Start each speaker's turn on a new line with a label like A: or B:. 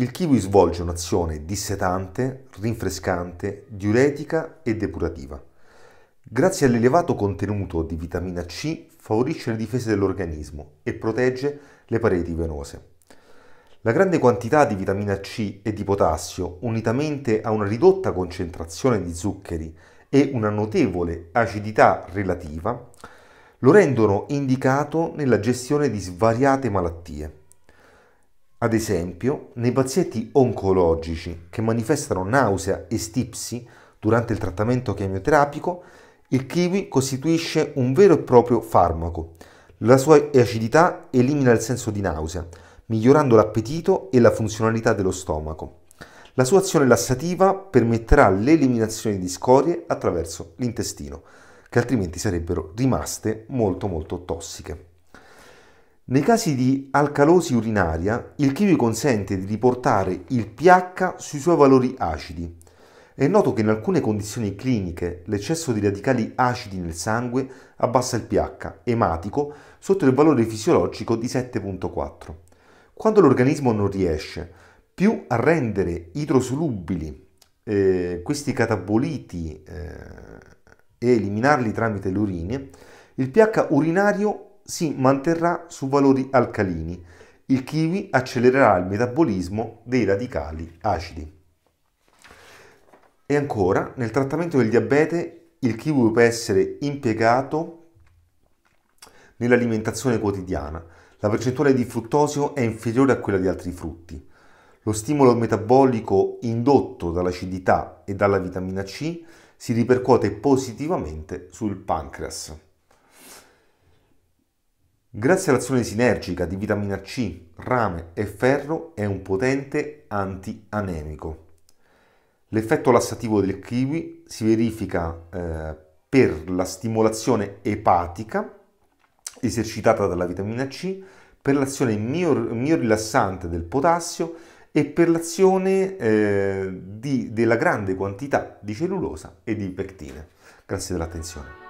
A: Il kiwi svolge un'azione dissetante, rinfrescante, diuretica e depurativa. Grazie all'elevato contenuto di vitamina C favorisce le difese dell'organismo e protegge le pareti venose. La grande quantità di vitamina C e di potassio, unitamente a una ridotta concentrazione di zuccheri e una notevole acidità relativa, lo rendono indicato nella gestione di svariate malattie. Ad esempio, nei pazienti oncologici che manifestano nausea e stipsi durante il trattamento chemioterapico, il kiwi costituisce un vero e proprio farmaco. La sua acidità elimina il senso di nausea, migliorando l'appetito e la funzionalità dello stomaco. La sua azione lassativa permetterà l'eliminazione di scorie attraverso l'intestino, che altrimenti sarebbero rimaste molto molto tossiche. Nei casi di alcalosi urinaria, il kiwi consente di riportare il pH sui suoi valori acidi. È noto che in alcune condizioni cliniche l'eccesso di radicali acidi nel sangue abbassa il pH ematico sotto il valore fisiologico di 7.4. Quando l'organismo non riesce più a rendere idrosolubili eh, questi cataboliti eh, e eliminarli tramite le urine, il pH urinario si manterrà su valori alcalini. Il kiwi accelererà il metabolismo dei radicali acidi. E ancora, nel trattamento del diabete il kiwi può essere impiegato nell'alimentazione quotidiana. La percentuale di fruttosio è inferiore a quella di altri frutti. Lo stimolo metabolico indotto dall'acidità e dalla vitamina C si ripercuote positivamente sul pancreas. Grazie all'azione sinergica di vitamina C, rame e ferro è un potente antianemico. L'effetto lassativo del kiwi si verifica eh, per la stimolazione epatica esercitata dalla vitamina C, per l'azione miorilassante del potassio e per l'azione eh, di, della grande quantità di cellulosa e di pectine. Grazie dell'attenzione.